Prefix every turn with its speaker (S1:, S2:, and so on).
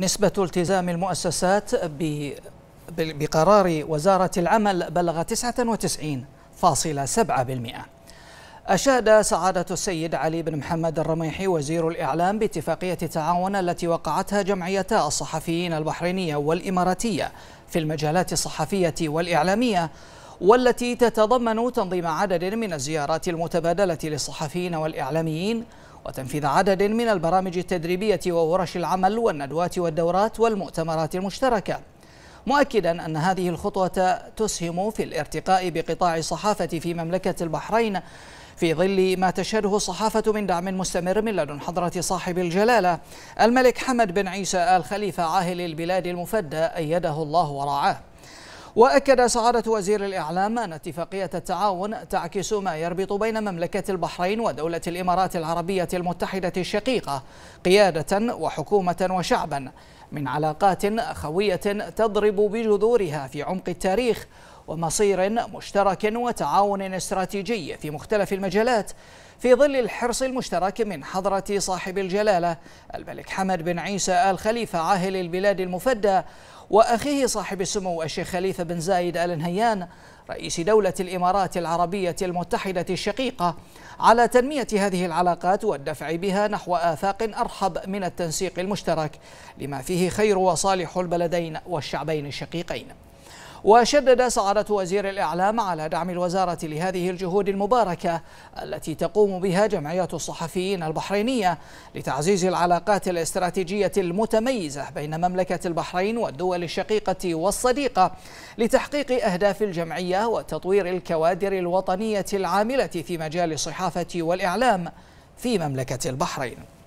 S1: نسبة التزام المؤسسات بقرار وزارة العمل بلغ 99.7% أشاد سعادة السيد علي بن محمد الرميحي وزير الإعلام باتفاقية التعاون التي وقعتها جمعيتا الصحفيين البحرينية والإماراتية في المجالات الصحفية والإعلامية والتي تتضمن تنظيم عدد من الزيارات المتبادلة للصحفيين والإعلاميين وتنفيذ عدد من البرامج التدريبية وورش العمل والندوات والدورات والمؤتمرات المشتركة مؤكدا أن هذه الخطوة تسهم في الارتقاء بقطاع الصحافة في مملكة البحرين في ظل ما تشهده الصحافة من دعم مستمر من لدن حضرة صاحب الجلالة الملك حمد بن عيسى آل خليفة عاهل البلاد المفدى أيده الله ورعاه وأكد سعادة وزير الإعلام أن اتفاقية التعاون تعكس ما يربط بين مملكة البحرين ودولة الإمارات العربية المتحدة الشقيقة قيادة وحكومة وشعبا من علاقات أخوية تضرب بجذورها في عمق التاريخ ومصير مشترك وتعاون استراتيجي في مختلف المجالات في ظل الحرص المشترك من حضرة صاحب الجلالة الملك حمد بن عيسى آل خليفة عاهل البلاد المفدى وأخيه صاحب السمو الشيخ خليفة بن زايد آل نهيان رئيس دولة الإمارات العربية المتحدة الشقيقة على تنمية هذه العلاقات والدفع بها نحو آفاق أرحب من التنسيق المشترك لما فيه خير وصالح البلدين والشعبين الشقيقين وشدد سعادة وزير الإعلام على دعم الوزارة لهذه الجهود المباركة التي تقوم بها جمعية الصحفيين البحرينية لتعزيز العلاقات الاستراتيجية المتميزة بين مملكة البحرين والدول الشقيقة والصديقة لتحقيق أهداف الجمعية وتطوير الكوادر الوطنية العاملة في مجال الصحافة والإعلام في مملكة البحرين